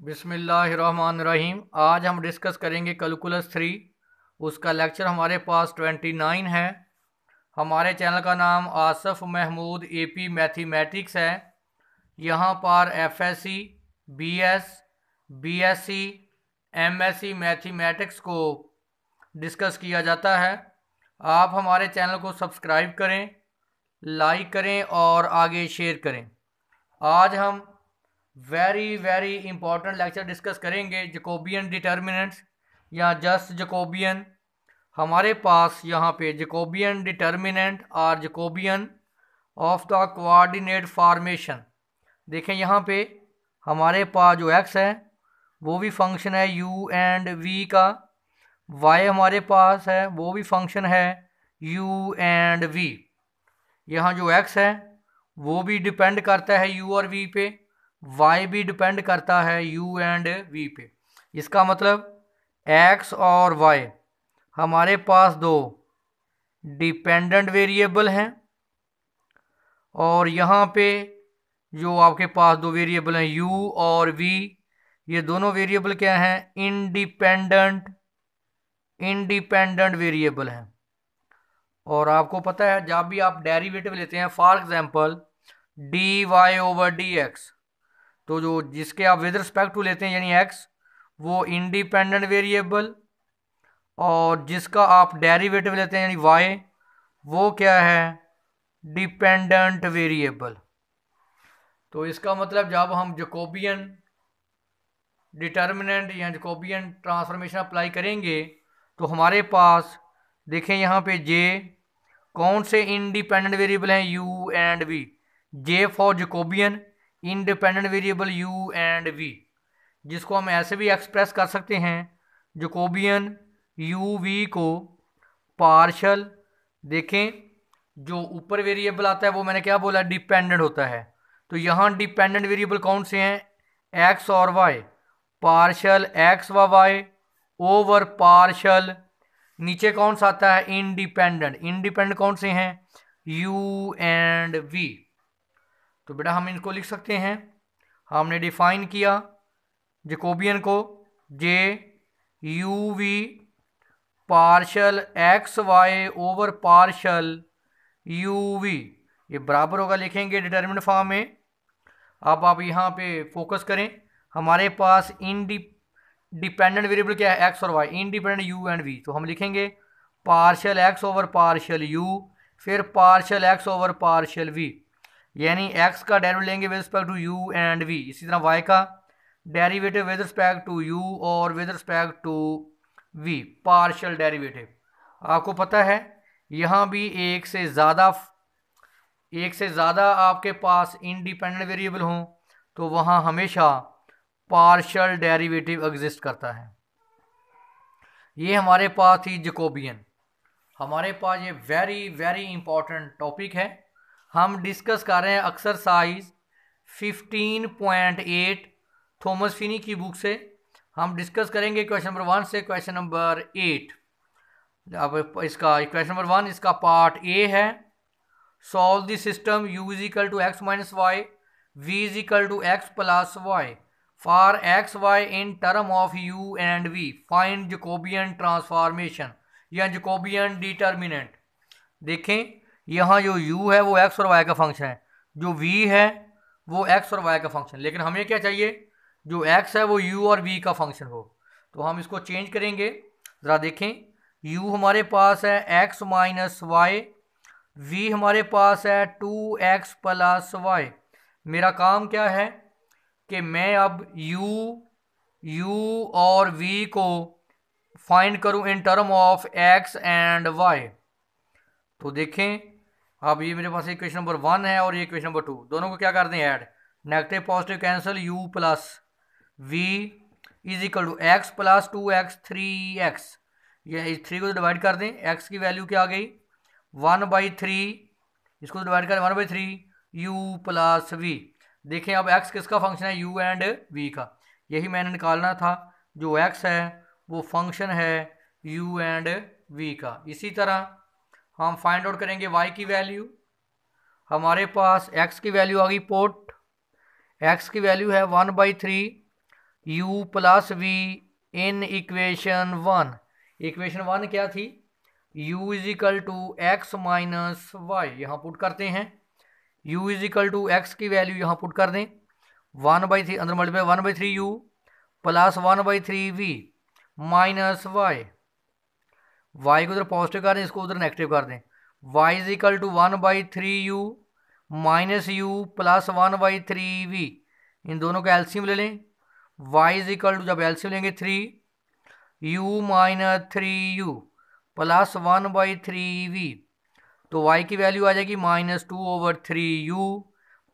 रहीम आज हम डिस्कस करेंगे कैलकुलस थ्री उसका लेक्चर हमारे पास ट्वेंटी नाइन है हमारे चैनल का नाम Asaf Mahmood A P mathematics है यहाँ पर F S C B S B S C M S C mathematics को डिस्कस किया जाता है आप हमारे चैनल को सब्सक्राइब करें लाइक करें और आगे शेयर करें आज हम very very important lecture discuss करेंगे जकोबियन डिटर्मिनेंट्स या जस्ट जकोबियन हमारे पास यहाँ पे जकोबियन डिटर्मिनेंट और Jacobian of the coordinate formation देखें यहाँ पे हमारे पास जो एक्स है वो भी फंक्शन है यू एंड वी का वाई हमारे पास है वो भी फंक्शन है यू एंड वी यहाँ जो एक्स है वो भी डिपेंड करता है यू और वी पे वाई भी डिपेंड करता है यू एंड वी पे इसका मतलब एक्स और वाई हमारे पास दो डिपेंडेंट वेरिएबल हैं और यहाँ पे जो आपके पास दो वेरिएबल हैं यू और वी ये दोनों वेरिएबल क्या हैं इंडिपेंडेंट इंडिपेंडेंट वेरिएबल हैं और आपको पता है जब भी आप डेरिवेटिव लेते हैं for example d y over d x तो जो जिसके आप विद रिस्पेक्ट टू लेते हैं यानी एक्स वो इंडिपेंडेंट वेरिएबल और जिसका आप डेरिवेटिव लेते हैं यानी वाई वो क्या है डिपेंडेंट वेरिएबल तो इसका मतलब जब हम जकोबियन डिटर्मिनेंट या जकोबियन ट्रांसफॉर्मेशन अप्लाई करेंगे तो हमारे पास देखें यहाँ पे जे कौन से इंडिपेंडेंट वेरिएबल हैं u and v J for Jacobian independent variable u and v जिसको हम ऐसे भी एक्सप्रेस कर सकते हैं जोकोबियन यू वी को पार्शल देखें जो ऊपर वेरिएबल आता है वो मैंने क्या बोला डिपेंडेंट होता है तो यहाँ डिपेंडेंट वेरिएबल कौन से हैं एक्स और वाई पार्शल एक्स व वाई ओवर पार्शल नीचे कौन सा आता है इंडिपेंडेंट इंडिपेंडेंट कौन से हैं यू एंड वी तो बेटा हम इनको लिख सकते हैं हमने डिफाइन किया जेकोबियन को J u v partial x y over partial u v ये बराबर होगा लिखेंगे डिटर्मिनेंट फॉर्म में अब आप यहाँ पे फोकस करें हमारे पास इनडी डिपेंडेंट वेरिएबल क्या है एक्स और y independent u and v तो हम लिखेंगे partial x over partial u फिर partial x over partial v यानी x का डेरिवेटिव लेंगे with respect to u and v इसी तरह y का derivative with respect to u और with respect to v partial derivative आपको पता है यहाँ भी एक से ज़्यादा एक से ज़्यादा आपके पास इंडिपेंडेंट वेरिएबल हों तो वहाँ हमेशा पार्शियल डेरिवेटिव एग्जिस्ट करता है ये हमारे पास थी जकोबियन हमारे पास ये वेरी वेरी इंपॉर्टेंट टॉपिक है हम डिस्कस कर रहे हैं एक्सरसाइज 15.8 थॉमस फिनी की बुक से हम डिस्कस करेंगे क्वेश्चन नंबर वन से क्वेश्चन नंबर एट अब इसका क्वेश्चन नंबर वन इसका पार्ट ए है solve the system u is equal to x minus y v is equal to x plus y for x y in term of u and v find Jacobian transformation या Jacobian determinant देखें यहाँ जो u है वो x और y का function है जो v है वो x और y का फंक्शन लेकिन हमें क्या चाहिए जो x है वो u और v का फंक्शन हो तो हम इसको चेंज करेंगे ज़रा देखें u हमारे पास है x माइनस वाई वी हमारे पास है टू एक्स प्लस वाई मेरा काम क्या है कि मैं अब u u और v को फाइंड करूं in term of x and y तो देखें अब ये मेरे पास एक क्वेश्चन नंबर वन है और ये क्वेश्चन नंबर टू दोनों को क्या कर दें add negative positive cancel u plus v is equal to x plus two x three x ये इस थ्री को डिवाइड तो कर दें एक्स की वैल्यू क्या आ गई वन बाई थ्री इसको डिवाइड कर one by three u plus v देखें अब एक्स किसका फंक्शन है यू एंड वी का यही मैंने निकालना था जो एक्स है वो फंक्शन है यू एंड वी का इसी तरह हम फाइंड आउट करेंगे वाई की वैल्यू हमारे पास एक्स की वैल्यू आ गई पोर्ट एक्स की वैल्यू है one by three u plus v in equation one equation one क्या थी u is equal to x minus y यहाँ पुट करते हैं u is equal to x की वैल्यू यहाँ पुट कर दें वन बाई थ्री अंदर multiply one by three u plus one by three we minus y y को उधर पॉजिटिव कर दें इसको उधर नेगेटिव कर दें y is equal to one by three u minus u plus one by three v इन दोनों का एल्सियम ले लें वाई इज इक्वल टू जब एलसीम लेंगे three u minus three u plus one by three v तो वाई की value आ जाएगी minus two over three u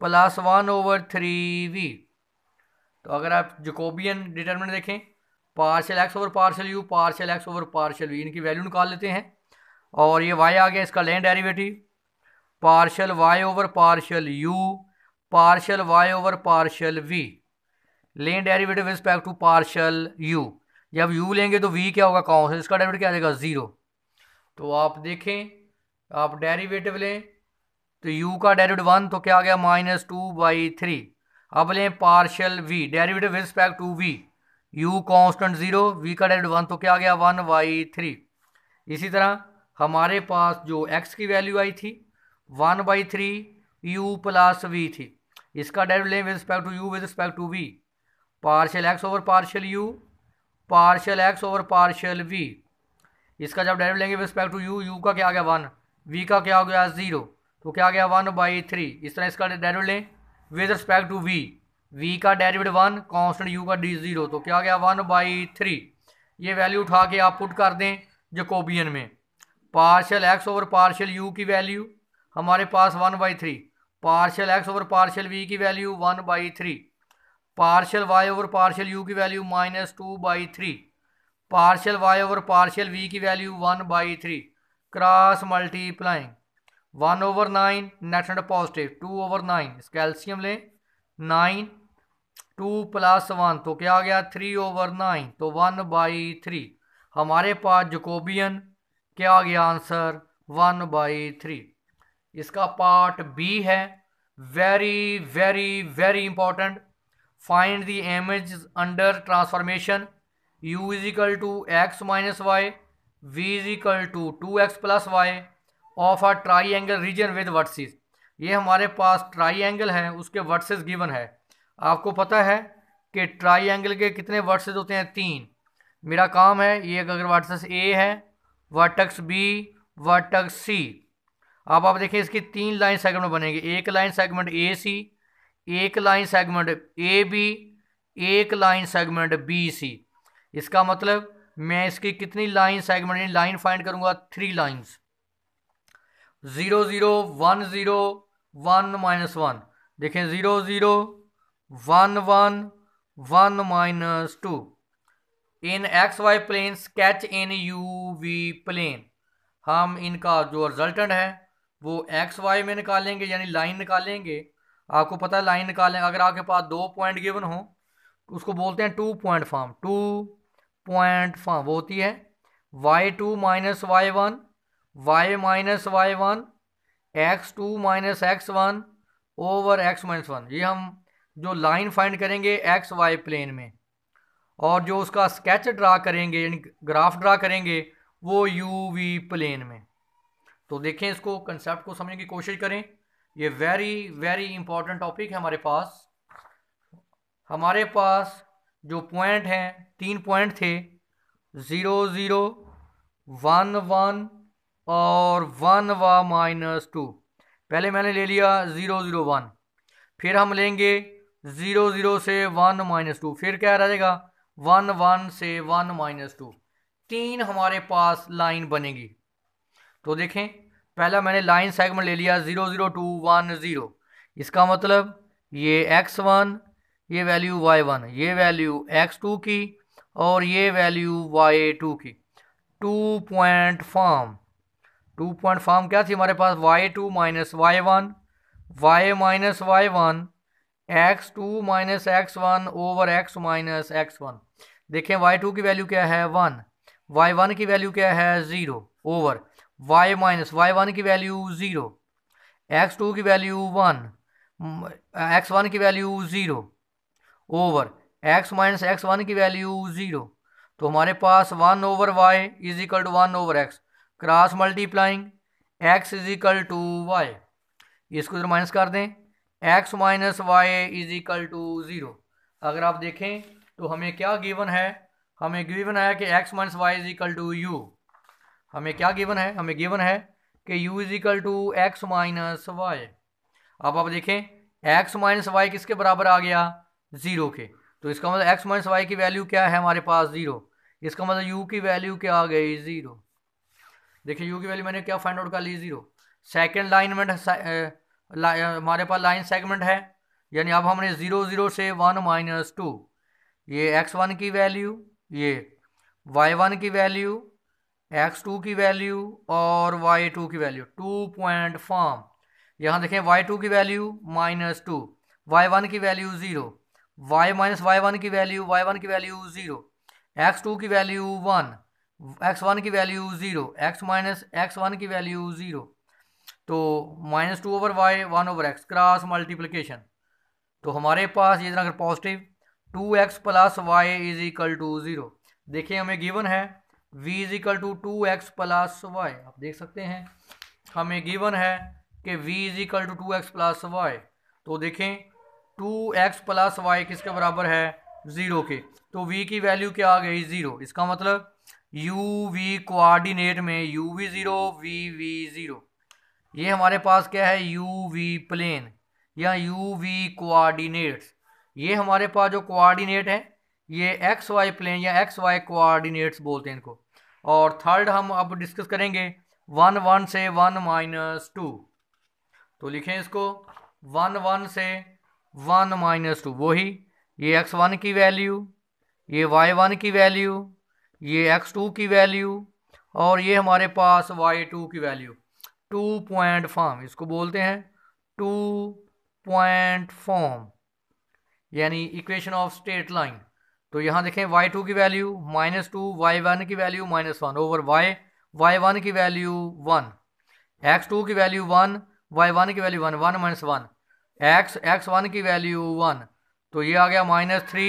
plus one over three v तो अगर आप जकोबियन डिटर्मिनेंट देखें partial x over partial u partial x over partial v इनकी value निकाल लेते हैं और ये वाई आ गया इसका लेन derivative partial y over partial u partial y over partial v lane derivative respect to partial u जब यू लेंगे तो वी क्या होगा सा इसका डेरिवेटिव क्या आएगा ज़ीरो तो आप देखें आप डेरिवेटिव लें तो यू का डेरिवेटिव वन तो क्या आ गया माइनस टू बाई थ्री अब लें partial v derivative respect to v u constant zero v का डायरेक्ट वन तो क्या आ गया वन वाई थ्री इसी तरह हमारे पास जो एक्स की वैल्यू आई थी one by three u plus v थी इसका डायरेक्ट लें with respect to u with respect to v partial x over partial u partial x over partial v इसका जब डायरेक्ट लेंगे with respect to u u का क्या आ गया वन वी का क्या हो गया ज़ीरो तो क्या आ गया वन बाई थ्री इस तरह इसका डायरेक्ट लें with respect to v v का डेरिवेटिव वन कॉन्सटेंट u का डी जीरो तो क्या गया वन बाई थ्री ये वैल्यू उठा के आप पुट कर दें जकोबियन में partial x over partial u की वैल्यू हमारे पास one by three partial x over partial v की value one by three partial y over partial u की value minus two by three partial y over partial v की value one by three cross multiplying one over nine net and positive two over nine कैल्शियम लें nine two plus one तो क्या आ गया three over nine तो one by three हमारे पास जकोबियन क्या आ गया आंसर वन बाई थ्री इसका पार्ट बी है very very very important find the image under transformation u is equal to x minus y v is equal to two x plus y of a triangle region with vertices ये हमारे पास try angle है उसके versus given है आपको पता है कि triangle के कितने वर्सेज होते हैं तीन मेरा काम है ये अगर वर्सेस ए है वर्टक्स बी वर्टक्स सी अब आप देखें इसकी तीन लाइन सेगमेंट बनेंगे एक लाइन सेगमेंट ए सी एक लाइन सेगमेंट ए बी एक लाइन सेगमेंट बी सी इसका मतलब मैं इसकी कितनी लाइन सेगमेंट लाइन फाइंड करूंगा three lines zero zero one zero one minus one देखें zero zero one one one minus two in x y plane sketch in u v plane हम इनका जो रिजल्टेंट है वो एक्स वाई में निकालेंगे यानी लाइन निकालेंगे आपको पता है लाइन निकालें अगर आपके पास दो पॉइंट गिवन हो तो उसको बोलते हैं two point form two point form वो होती है y two minus y one y minus y one x two minus x one over x minus one ये हम जो लाइन फाइंड करेंगे एक्स वाई प्लेन में और जो उसका स्केच ड्रा करेंगे यानी ग्राफ ड्रा करेंगे वो यू वी प्लेन में तो देखें इसको कंसेप्ट को समझने की कोशिश करें ये वेरी वेरी इंपॉर्टेंट टॉपिक है हमारे पास हमारे पास जो पॉइंट हैं तीन पॉइंट थे ज़ीरो ज़ीरो वन वन और वन व माइनस टू पहले मैंने ले लिया ज़ीरो ज़ीरो वन फिर हम लेंगे ज़ीरो ज़ीरो से वन माइनस टू फिर क्या रह जाएगा वन वन से वन माइनस टू तीन हमारे पास लाइन बनेगी तो देखें पहला मैंने लाइन सेगमेंट ले लिया zero zero two one zero इसका मतलब ये एक्स वन ये वैल्यू वाई वन ये वैल्यू एक्स टू की और ये वैल्यू वाई टू की two point form two point form क्या थी हमारे पास y two minus y one y minus y one x two minus x one over x minus x one देखें y two की वैल्यू क्या है one y one की value क्या है zero over y minus y one की value zero x two की value one x one की value zero over x minus x one की वैल्यू ज़ीरो तो हमारे पास one over y is equal to one over x cross multiplying x is equal to y इसको minus कर दें x minus y is equal to zero अगर आप देखें तो हमें क्या गिवन है हमें गिवन है कि x minus y is equal to u हमें क्या गिवन है हमें गिवन है कि u is equal to x minus y अब आप देखें एक्स माइनस वाई किसके बराबर आ गया ज़ीरो के तो इसका मतलब एक्स माइनस वाई की वैल्यू क्या है हमारे पास ज़ीरो इसका मतलब u की वैल्यू क्या आ गई ज़ीरो देखिए u की वैल्यू मैंने क्या फाइंड आउट कर ली ज़ीरो सेकेंड लाइन में हमारे पास लाइन सेगमेंट है यानी अब हमने ज़ीरो ज़ीरो से वन माइनस टू ये एक्स वन की वैल्यू ये वाई वन की वैल्यू एक्स टू की वैल्यू और वाई टू की वैल्यू टू पॉइंट फॉर्म यहाँ देखें वाई टू की value minus two y one की value zero y minus y one की वैल्यू वाई वन की वैल्यू ज़ीरो एक्स टू की वैल्यू वन एक्स वन की value zero x minus x one की value zero तो minus two over y one over x cross multiplication तो हमारे पास ये अगर positive two x plus y is equal to zero देखिए हमें गिवन है v is equal to two x plus y आप देख सकते हैं हमें गिवन है कि v is equal to two x plus y तो देखें टू एक्स प्लस वाई किसके बराबर है ज़ीरो के तो v की वैल्यू क्या आ गई ज़ीरो इसका मतलब u v कोआर्डिनेट में u v zero v v zero ये हमारे पास क्या है यू वी प्लेन या यू वी कोआर्डिनेट्स ये हमारे पास जो कोआर्डिनेट हैं ये एक्स वाई प्लेन या एक्स वाई कोआर्डिनेट्स बोलते हैं इनको और थर्ड हम अब डिस्कस करेंगे वन वन से वन माइनस टू तो लिखें इसको वन वन से वन माइनस टू वही ये एक्स वन की वैल्यू ये वाई वन की वैल्यू ये एक्स टू की वैल्यू और ये हमारे पास वाई टू की वैल्यू टू पॉइंट फॉर्म इसको बोलते हैं टू पॉइंट फॉर्म यानी इक्वेशन ऑफ स्टेट लाइन तो यहाँ देखें वाई टू की value minus two y one की value minus one over y y one की वैल्यू वन एक्स टू की वैल्यू वन वाई वन की value one one minus one x x one की value one तो ये आ गया minus three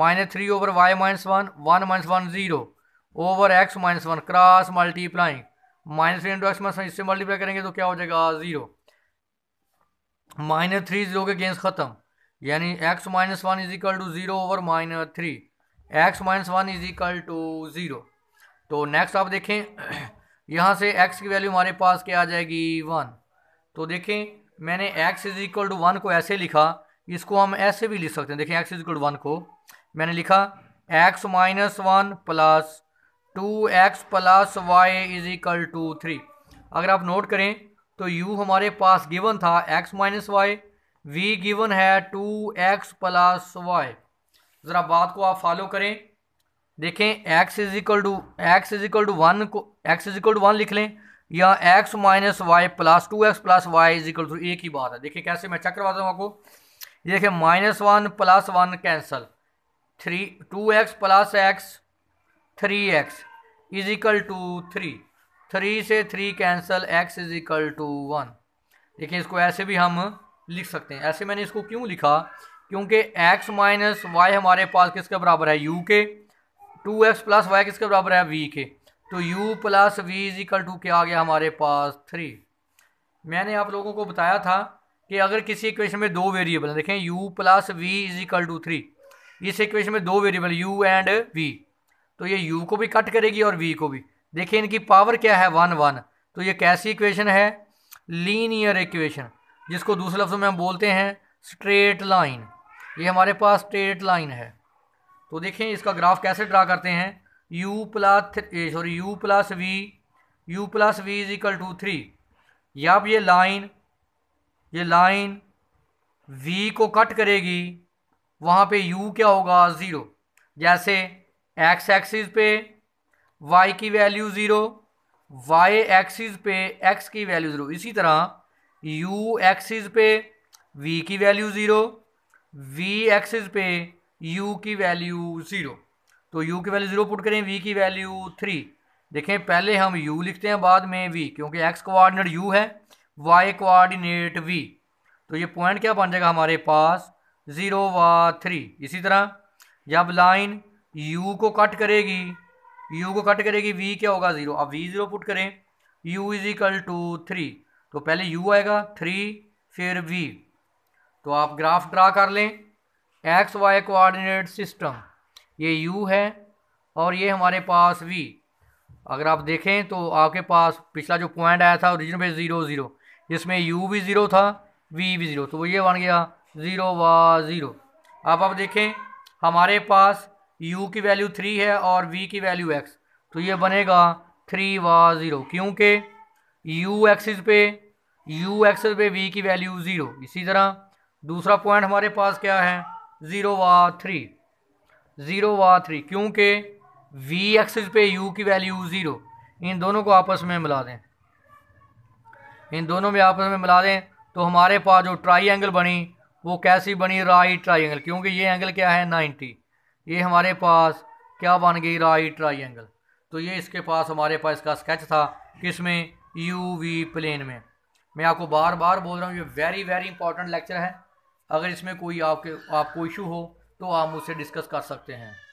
minus three over y minus one one minus one zero over x minus one cross multiplying minus three into x minus इससे multiply करेंगे तो क्या हो जाएगा जीरो माइनस थ्री जीरो के गेंस खत्म यानी x minus one is equal to zero over minus three x minus one is equal to zero तो नेक्स्ट आप देखें यहाँ से एक्स की वैल्यू हमारे पास क्या आ जाएगी वन तो देखें मैंने x is equal to one को ऐसे लिखा इसको हम ऐसे भी लिख सकते हैं देखें x is equal to one को मैंने लिखा x minus one plus two x plus y is equal to three अगर आप नोट करें तो u हमारे पास गिवन था x minus y v given है टू एक्स प्लस वाई ज़रा बात को आप फॉलो करें देखें x is equal to x is equal to one को x is equal to one लिख लें या x minus y plus two x plus y is equal to एक ही बात है देखिए कैसे मैं चेक करवाता हूँ आपको देखिए minus one plus one cancel three two x plus x three x is equal to three three से three cancel x is equal to one देखिए इसको ऐसे भी हम लिख सकते हैं ऐसे मैंने इसको क्यों लिखा क्योंकि x माइनस वाई हमारे पास किसके बराबर है u के टू एक्स प्लस वाई किसके बराबर है v के तो u plus v is equal to क्या आ गया हमारे पास थ्री मैंने आप लोगों को बताया था कि अगर किसी इक्वेशन में दो वेरिएबल हैं देखें u plus v is equal to three इस इक्वेशन में दो वेरिएबल u एंड v तो ये यू को भी कट करेगी और वी को भी देखिए इनकी पावर क्या है वन वन तो ये कैसी इक्वेशन है लीनियर इक्वेशन जिसको दूसरे लफ्ज़ों में हम बोलते हैं स्ट्रेट लाइन ये हमारे पास स्ट्रेट लाइन है तो देखें इसका ग्राफ कैसे ड्रा करते हैं u plus sorry u plus v u plus v is equal to three या अब ये लाइन ये लाइन v को कट करेगी वहाँ पे u क्या होगा ज़ीरो जैसे एक्स एक्सिस पे वाई की वैल्यू ज़ीरो वाई एक्सिस पे एक्स की वैल्यू ज़ीरो इसी तरह यू एक्सिस पे वी की वैल्यू ज़ीरो वी एक्सिस पे यू की वैल्यू ज़ीरो तो यू की वैल्यू ज़ीरो पुट करें वी की वैल्यू थ्री देखें पहले हम यू लिखते हैं बाद में वी क्योंकि एक्स कोआर्डिनेट यू है वाई कोआर्डिनेट वी तो ये पॉइंट क्या बन जाएगा हमारे पास ज़ीरो व थ्री इसी तरह जब लाइन यू को कट करेगी यू को कट करेगी वी क्या होगा ज़ीरो अब वी ज़ीरो पुट करें u is equal to three तो पहले यू आएगा थ्री फिर वी तो आप ग्राफ ड्रा कर लें एक्स वाई कोऑर्डिनेट सिस्टम ये यू है और ये हमारे पास वी अगर आप देखें तो आपके पास पिछला जो पॉइंट आया था ओरिजिन पे ज़ीरो ज़ीरो जिसमें यू भी ज़ीरो था वी भी ज़ीरो तो वो ये बन गया ज़ीरो व ज़ीरो अब आप देखें हमारे पास u की वैल्यू थ्री है और v की वैल्यू x तो ये बनेगा थ्री वा ज़ीरो क्योंकि यू एक्सिस पे यू एक्सिस पे v की वैल्यू ज़ीरो इसी तरह दूसरा पॉइंट हमारे पास क्या है ज़ीरो वा थ्री ज़ीरो वा थ्री क्योंकि v एक्सिस पे u की वैल्यू ज़ीरो इन दोनों को आपस में मिला दें इन दोनों में आपस में मिला दें तो हमारे पास जो ट्राई एंगल बनी वो कैसी बनी राइट ट्राई एंगल क्योंकि ये एंगल क्या है नाइन्टी ये हमारे पास क्या बन गई राइट ट्राइंगल तो ये इसके पास हमारे पास इसका स्केच था में यू वी प्लेन में मैं आपको बार बार बोल रहा हूँ ये वेरी वेरी इंपॉर्टेंट लेक्चर है अगर इसमें कोई आपके आपको इशू हो तो आप मुझसे डिस्कस कर सकते हैं